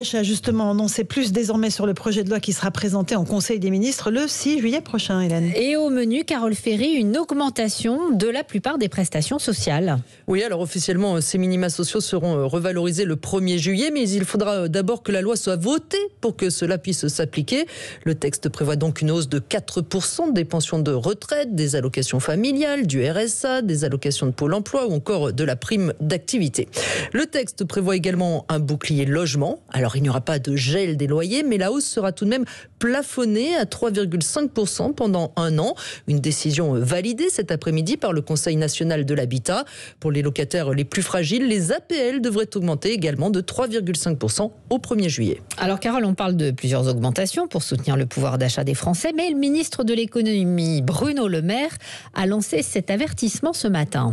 Justement, annoncé plus désormais sur le projet de loi qui sera présenté en Conseil des ministres le 6 juillet prochain, Hélène. Et au menu, Carole Ferry, une augmentation de la plupart des prestations sociales. Oui, alors officiellement, euh, ces minima sociaux seront euh, revalorisés le 1er juillet, mais il faudra euh, d'abord que la loi soit votée pour que cela puisse s'appliquer. Le texte prévoit donc une hausse de 4% des pensions de retraite, des allocations familiales, du RSA, des allocations de Pôle emploi ou encore de la prime d'activité. Le texte prévoit également un bouclier logement. Alors, alors il n'y aura pas de gel des loyers, mais la hausse sera tout de même plafonnée à 3,5% pendant un an. Une décision validée cet après-midi par le Conseil national de l'habitat. Pour les locataires les plus fragiles, les APL devraient augmenter également de 3,5% au 1er juillet. Alors Carole, on parle de plusieurs augmentations pour soutenir le pouvoir d'achat des Français, mais le ministre de l'économie, Bruno Le Maire, a lancé cet avertissement ce matin.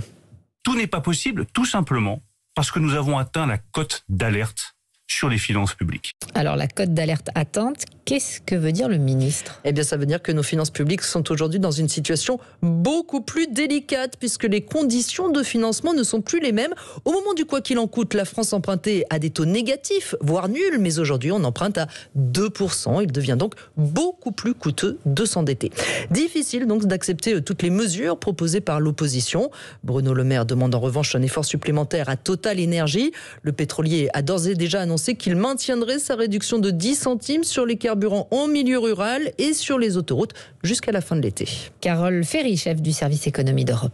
Tout n'est pas possible, tout simplement, parce que nous avons atteint la cote d'alerte sur les finances publiques. Alors la cote d'alerte atteinte, Qu'est-ce que veut dire le ministre Eh bien, ça veut dire que nos finances publiques sont aujourd'hui dans une situation beaucoup plus délicate, puisque les conditions de financement ne sont plus les mêmes. Au moment du quoi qu'il en coûte, la France empruntait à des taux négatifs, voire nuls, mais aujourd'hui, on emprunte à 2%. Il devient donc beaucoup plus coûteux de s'endetter. Difficile donc d'accepter euh, toutes les mesures proposées par l'opposition. Bruno Le Maire demande en revanche un effort supplémentaire à Total Énergie. Le pétrolier a d'ores et déjà annoncé qu'il maintiendrait sa réduction de 10 centimes sur les carburants en milieu rural et sur les autoroutes jusqu'à la fin de l'été. Carole Ferry, chef du service économie d'Europe.